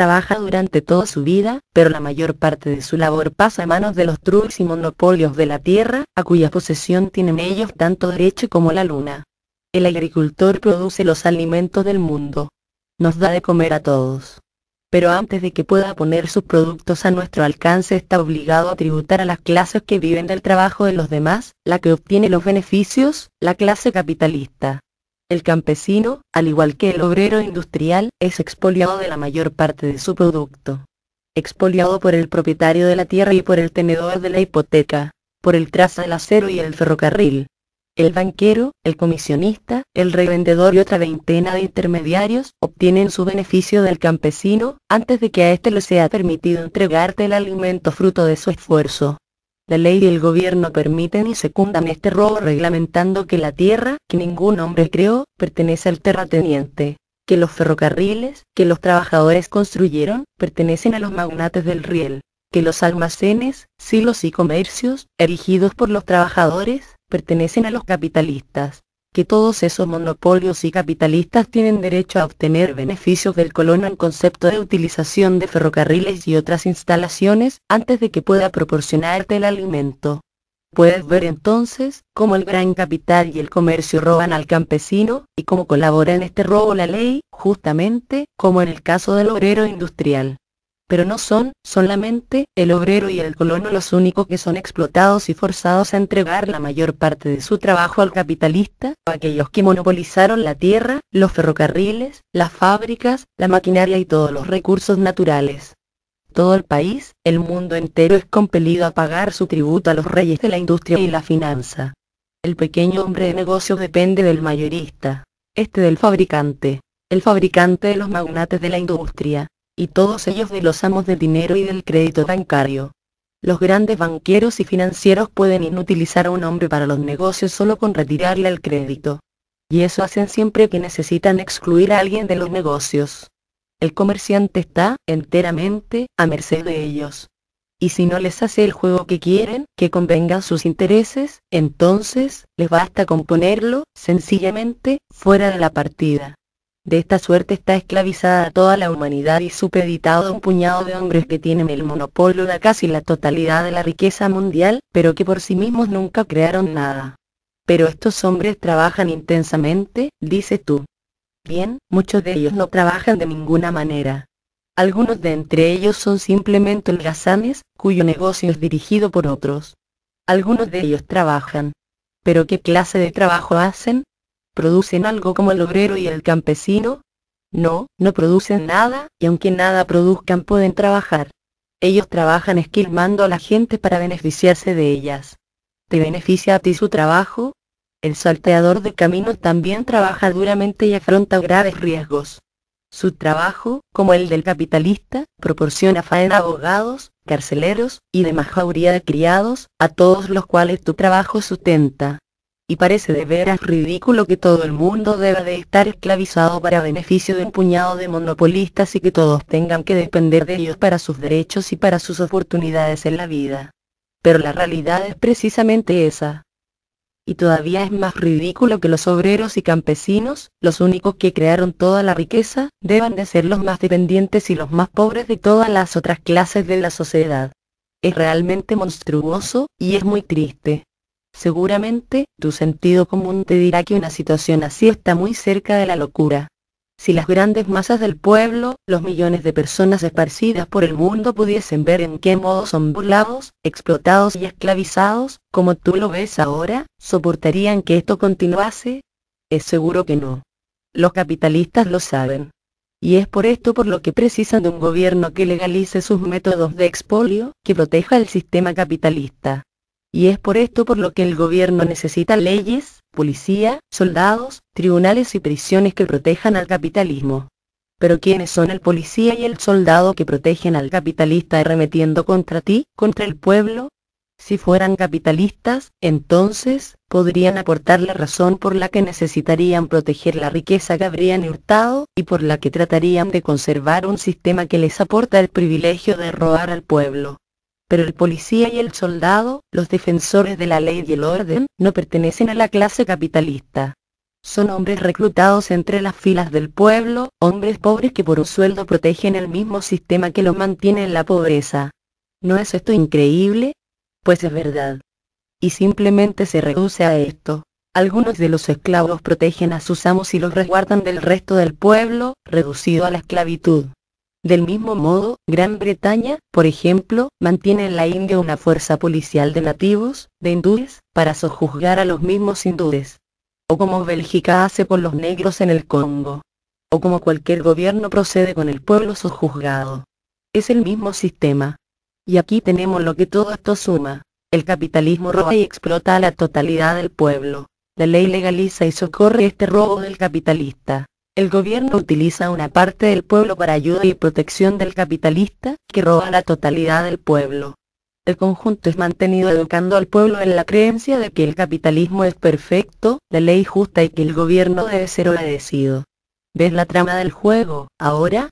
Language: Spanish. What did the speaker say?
trabaja durante toda su vida, pero la mayor parte de su labor pasa a manos de los trusts y monopolios de la tierra, a cuya posesión tienen ellos tanto derecho como la luna. El agricultor produce los alimentos del mundo. Nos da de comer a todos. Pero antes de que pueda poner sus productos a nuestro alcance está obligado a tributar a las clases que viven del trabajo de los demás, la que obtiene los beneficios, la clase capitalista. El campesino, al igual que el obrero industrial, es expoliado de la mayor parte de su producto. Expoliado por el propietario de la tierra y por el tenedor de la hipoteca, por el traza del acero y el ferrocarril. El banquero, el comisionista, el revendedor y otra veintena de intermediarios obtienen su beneficio del campesino antes de que a éste le sea permitido entregarte el alimento fruto de su esfuerzo. La ley y el gobierno permiten y secundan este robo reglamentando que la tierra, que ningún hombre creó, pertenece al terrateniente que los ferrocarriles, que los trabajadores construyeron, pertenecen a los magnates del riel, que los almacenes, silos y comercios, erigidos por los trabajadores, pertenecen a los capitalistas, que todos esos monopolios y capitalistas tienen derecho a obtener beneficios del colono en concepto de utilización de ferrocarriles y otras instalaciones antes de que pueda proporcionarte el alimento. Puedes ver entonces cómo el gran capital y el comercio roban al campesino, y cómo colabora en este robo la ley, justamente como en el caso del obrero industrial pero no son, solamente, el obrero y el colono los únicos que son explotados y forzados a entregar la mayor parte de su trabajo al capitalista, aquellos que monopolizaron la tierra, los ferrocarriles, las fábricas, la maquinaria y todos los recursos naturales. Todo el país, el mundo entero es compelido a pagar su tributo a los reyes de la industria y la finanza. El pequeño hombre de negocios depende del mayorista, este del fabricante, el fabricante de los magnates de la industria, y todos ellos de los amos del dinero y del crédito bancario. Los grandes banqueros y financieros pueden inutilizar a un hombre para los negocios solo con retirarle el crédito. Y eso hacen siempre que necesitan excluir a alguien de los negocios. El comerciante está, enteramente, a merced de ellos. Y si no les hace el juego que quieren, que convengan sus intereses, entonces, les basta con ponerlo, sencillamente, fuera de la partida. De esta suerte está esclavizada toda la humanidad y supeditado a un puñado de hombres que tienen el monopolio de casi la totalidad de la riqueza mundial, pero que por sí mismos nunca crearon nada. Pero estos hombres trabajan intensamente, dices tú. Bien, muchos de ellos no trabajan de ninguna manera. Algunos de entre ellos son simplemente holgazanes, cuyo negocio es dirigido por otros. Algunos de ellos trabajan. ¿Pero qué clase de trabajo hacen? ¿Producen algo como el obrero y el campesino? No, no producen nada, y aunque nada produzcan pueden trabajar. Ellos trabajan esquilmando a la gente para beneficiarse de ellas. ¿Te beneficia a ti su trabajo? El salteador de caminos también trabaja duramente y afronta graves riesgos. Su trabajo, como el del capitalista, proporciona faena a abogados, carceleros y demás majauría de criados, a todos los cuales tu trabajo sustenta y parece de veras ridículo que todo el mundo deba de estar esclavizado para beneficio de un puñado de monopolistas y que todos tengan que depender de ellos para sus derechos y para sus oportunidades en la vida. Pero la realidad es precisamente esa. Y todavía es más ridículo que los obreros y campesinos, los únicos que crearon toda la riqueza, deban de ser los más dependientes y los más pobres de todas las otras clases de la sociedad. Es realmente monstruoso, y es muy triste. Seguramente, tu sentido común te dirá que una situación así está muy cerca de la locura. Si las grandes masas del pueblo, los millones de personas esparcidas por el mundo pudiesen ver en qué modo son burlados, explotados y esclavizados, como tú lo ves ahora, ¿soportarían que esto continuase? Es seguro que no. Los capitalistas lo saben. Y es por esto por lo que precisan de un gobierno que legalice sus métodos de expolio, que proteja el sistema capitalista. Y es por esto por lo que el gobierno necesita leyes, policía, soldados, tribunales y prisiones que protejan al capitalismo. Pero ¿quiénes son el policía y el soldado que protegen al capitalista arremetiendo contra ti, contra el pueblo? Si fueran capitalistas, entonces, podrían aportar la razón por la que necesitarían proteger la riqueza que habrían hurtado, y por la que tratarían de conservar un sistema que les aporta el privilegio de robar al pueblo pero el policía y el soldado, los defensores de la ley y el orden, no pertenecen a la clase capitalista. Son hombres reclutados entre las filas del pueblo, hombres pobres que por un sueldo protegen el mismo sistema que lo mantiene en la pobreza. ¿No es esto increíble? Pues es verdad. Y simplemente se reduce a esto. Algunos de los esclavos protegen a sus amos y los resguardan del resto del pueblo, reducido a la esclavitud. Del mismo modo, Gran Bretaña, por ejemplo, mantiene en la India una fuerza policial de nativos, de hindúes, para sojuzgar a los mismos hindúes. O como Bélgica hace por los negros en el Congo. O como cualquier gobierno procede con el pueblo sojuzgado. Es el mismo sistema. Y aquí tenemos lo que todo esto suma. El capitalismo roba y explota a la totalidad del pueblo. La ley legaliza y socorre este robo del capitalista. El gobierno utiliza una parte del pueblo para ayuda y protección del capitalista, que roba la totalidad del pueblo. El conjunto es mantenido educando al pueblo en la creencia de que el capitalismo es perfecto, la ley justa y que el gobierno debe ser obedecido. ¿Ves la trama del juego, ahora?